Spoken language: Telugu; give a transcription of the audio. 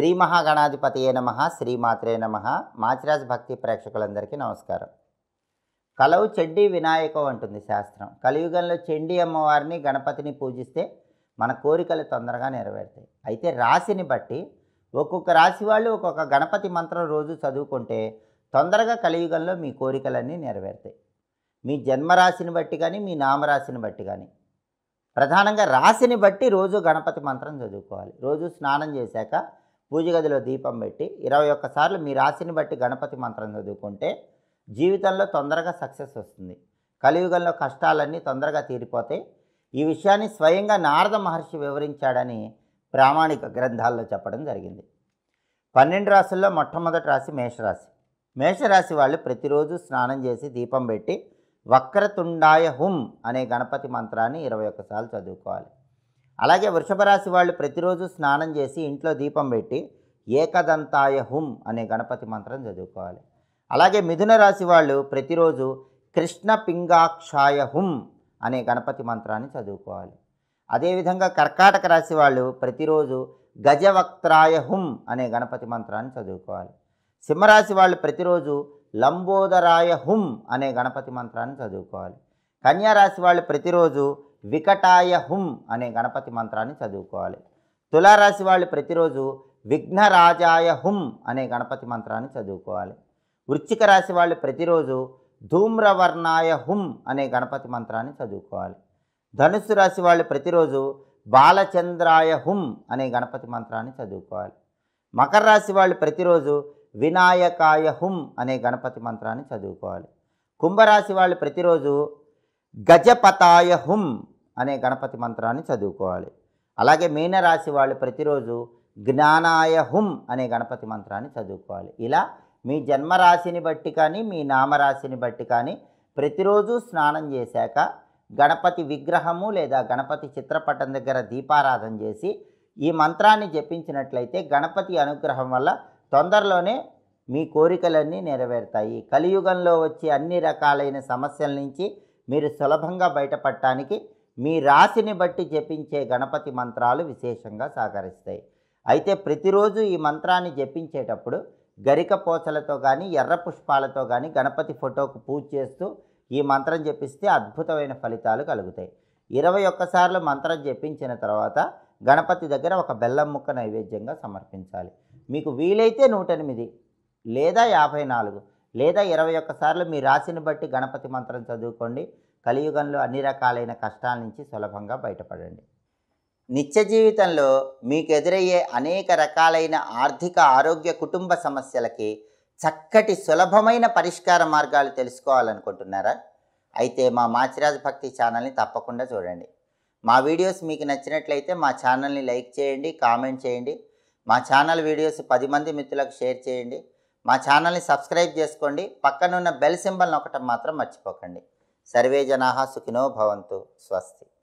శ్రీ మహాగణాధిపతియే నమ శ్రీమాత్రే నమ మాచిరాజ్ భక్తి ప్రేక్షకులందరికీ నమస్కారం కలవు చెడ్డి వినాయకం అంటుంది శాస్త్రం కలియుగంలో చెండి అమ్మవారిని గణపతిని పూజిస్తే మన కోరికలు తొందరగా నెరవేరుతాయి అయితే రాశిని బట్టి ఒక్కొక్క రాశి వాళ్ళు ఒక్కొక్క గణపతి మంత్రం రోజు చదువుకుంటే తొందరగా కలియుగంలో మీ కోరికలన్నీ నెరవేరుతాయి మీ జన్మరాశిని బట్టి కానీ మీ నామరాశిని బట్టి కానీ ప్రధానంగా రాశిని బట్టి రోజు గణపతి మంత్రం చదువుకోవాలి రోజు స్నానం చేశాక పూజ గదిలో దీపం పెట్టి ఇరవై ఒక్కసార్లు మీ రాశిని బట్టి గణపతి మంత్రం చదువుకుంటే జీవితంలో తొందరగా సక్సెస్ వస్తుంది కలియుగంలో కష్టాలన్నీ తొందరగా తీరిపోతాయి ఈ విషయాన్ని స్వయంగా నారద మహర్షి వివరించాడని ప్రామాణిక గ్రంథాల్లో చెప్పడం జరిగింది పన్నెండు రాశుల్లో మొట్టమొదటి రాశి మేషరాశి మేషరాశి వాళ్ళు ప్రతిరోజు స్నానం చేసి దీపం పెట్టి వక్రతుండాయ హుం అనే గణపతి మంత్రాన్ని ఇరవై ఒక్కసార్లు చదువుకోవాలి అలాగే వృషభరాశి వాళ్ళు ప్రతిరోజు స్నానం చేసి ఇంట్లో దీపం పెట్టి ఏకదంతాయ హుం అనే గణపతి మంత్రం చదువుకోవాలి అలాగే మిథున రాశి వాళ్ళు ప్రతిరోజు కృష్ణ పింగాక్షాయ హుం అనే గణపతి మంత్రాన్ని చదువుకోవాలి అదేవిధంగా కర్కాటక రాశి వాళ్ళు ప్రతిరోజు గజవక్త్రాయ హుం అనే గణపతి మంత్రాన్ని చదువుకోవాలి సింహరాశి వాళ్ళు ప్రతిరోజు లంబోదరాయ హుం అనే గణపతి మంత్రాన్ని చదువుకోవాలి కన్యారాశి వాళ్ళు ప్రతిరోజు వికటాయ హుం అనే గణపతి మంత్రాన్ని చదువుకోవాలి తులారాశి వాళ్ళు ప్రతిరోజు విఘ్నరాజాయ హుం అనే గణపతి మంత్రాన్ని చదువుకోవాలి వృశ్చిక రాశి వాళ్ళు ప్రతిరోజు ధూమ్రవర్ణాయ హుం అనే గణపతి మంత్రాన్ని చదువుకోవాలి ధనుస్సు రాశి వాళ్ళు ప్రతిరోజు బాలచంద్రాయ హుం అనే గణపతి మంత్రాన్ని చదువుకోవాలి మకర రాశి వాళ్ళు ప్రతిరోజు వినాయకాయ హుం అనే గణపతి మంత్రాన్ని చదువుకోవాలి కుంభరాశి వాళ్ళు ప్రతిరోజు గజపతాయ హుం అనే గణపతి మంత్రాన్ని చదువుకోవాలి అలాగే మీనరాశి వాళ్ళు ప్రతిరోజు జ్ఞానాయ హుం అనే గణపతి మంత్రాన్ని చదువుకోవాలి ఇలా మీ జన్మరాశిని బట్టి కానీ మీ నామరాశిని బట్టి కానీ ప్రతిరోజు స్నానం చేశాక గణపతి విగ్రహము లేదా గణపతి చిత్రపటం దగ్గర దీపారాధన చేసి ఈ మంత్రాన్ని జపించినట్లయితే గణపతి అనుగ్రహం వల్ల తొందరలోనే మీ కోరికలన్నీ నెరవేరుతాయి కలియుగంలో వచ్చే అన్ని రకాలైన సమస్యల నుంచి మీరు సులభంగా బయటపడటానికి మీ రాశిని బట్టి జపించే గణపతి మంత్రాలు విశేషంగా సహకరిస్తాయి అయితే ప్రతిరోజు ఈ మంత్రాన్ని జపించేటప్పుడు గరిక పోచలతో కానీ ఎర్ర పుష్పాలతో కానీ గణపతి ఫోటోకు పూజ చేస్తూ ఈ మంత్రం జపిస్తే అద్భుతమైన ఫలితాలు కలుగుతాయి ఇరవై ఒక్కసార్లు మంత్రం జపించిన తర్వాత గణపతి దగ్గర ఒక బెల్లం ముక్క నైవేద్యంగా సమర్పించాలి మీకు వీలైతే నూటెనిమిది లేదా యాభై నాలుగు లేదా ఇరవై ఒక్కసార్లు మీ రాశిని బట్టి గణపతి మంత్రం చదువుకోండి కలియుగంలో అన్ని రకాలైన కష్టాల నుంచి సులభంగా బయటపడండి నిత్య జీవితంలో మీకు ఎదురయ్యే అనేక రకాలైన ఆర్థిక ఆరోగ్య కుటుంబ సమస్యలకి చక్కటి సులభమైన పరిష్కార మార్గాలు తెలుసుకోవాలనుకుంటున్నారా అయితే మా మాచిరాజ్ భక్తి ఛానల్ని తప్పకుండా చూడండి మా వీడియోస్ మీకు నచ్చినట్లయితే మా ఛానల్ని లైక్ చేయండి కామెంట్ చేయండి మా ఛానల్ వీడియోస్ పది మంది మిత్రులకు షేర్ చేయండి మా ఛానల్ని సబ్స్క్రైబ్ చేసుకోండి పక్కనున్న బెల్ సింబల్ నొక్కటం మాత్రం మర్చిపోకండి సర్వే జనా సుఖినో భవంతు స్వస్తి